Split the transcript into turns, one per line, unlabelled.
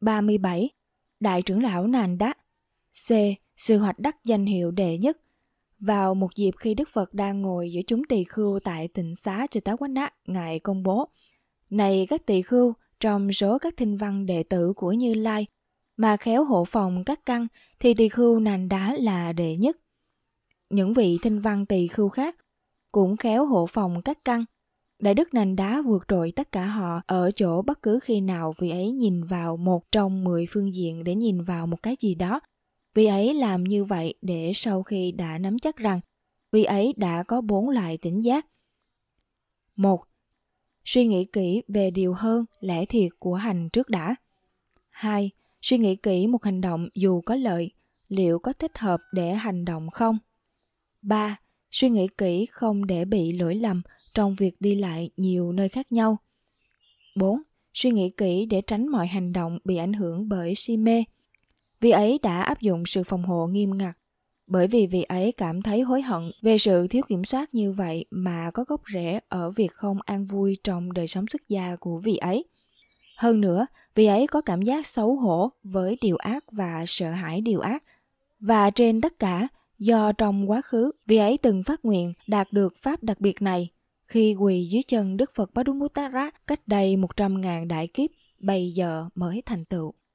37. Đại trưởng lão Nàn Đắc C. Sư hoạch đắc danh hiệu đệ nhất Vào một dịp khi Đức Phật đang ngồi giữa chúng tỳ khưu tại tỉnh xá quán nát Ngài công bố Này các tỳ khưu, trong số các thinh văn đệ tử của Như Lai mà khéo hộ phòng các căn thì tỳ khưu Nàn Đá là đệ nhất. Những vị thinh văn tỳ khưu khác cũng khéo hộ phòng các căn Đại đức nành đá vượt trội tất cả họ ở chỗ bất cứ khi nào vị ấy nhìn vào một trong mười phương diện để nhìn vào một cái gì đó. Vị ấy làm như vậy để sau khi đã nắm chắc rằng vị ấy đã có bốn loại tỉnh giác. một Suy nghĩ kỹ về điều hơn lẽ thiệt của hành trước đã. 2. Suy nghĩ kỹ một hành động dù có lợi, liệu có thích hợp để hành động không? 3. Suy nghĩ kỹ không để bị lỗi lầm trong việc đi lại nhiều nơi khác nhau. 4. Suy nghĩ kỹ để tránh mọi hành động bị ảnh hưởng bởi si mê. Vị ấy đã áp dụng sự phòng hộ nghiêm ngặt bởi vì vị ấy cảm thấy hối hận về sự thiếu kiểm soát như vậy mà có gốc rễ ở việc không an vui trong đời sống xuất gia của vị ấy. Hơn nữa, vị ấy có cảm giác xấu hổ với điều ác và sợ hãi điều ác. Và trên tất cả, do trong quá khứ, vị ấy từng phát nguyện đạt được pháp đặc biệt này khi quỳ dưới chân Đức Phật Bá Đúc Mút Tát Rát cách đây 100.000 đại kiếp, bây giờ mới thành tựu.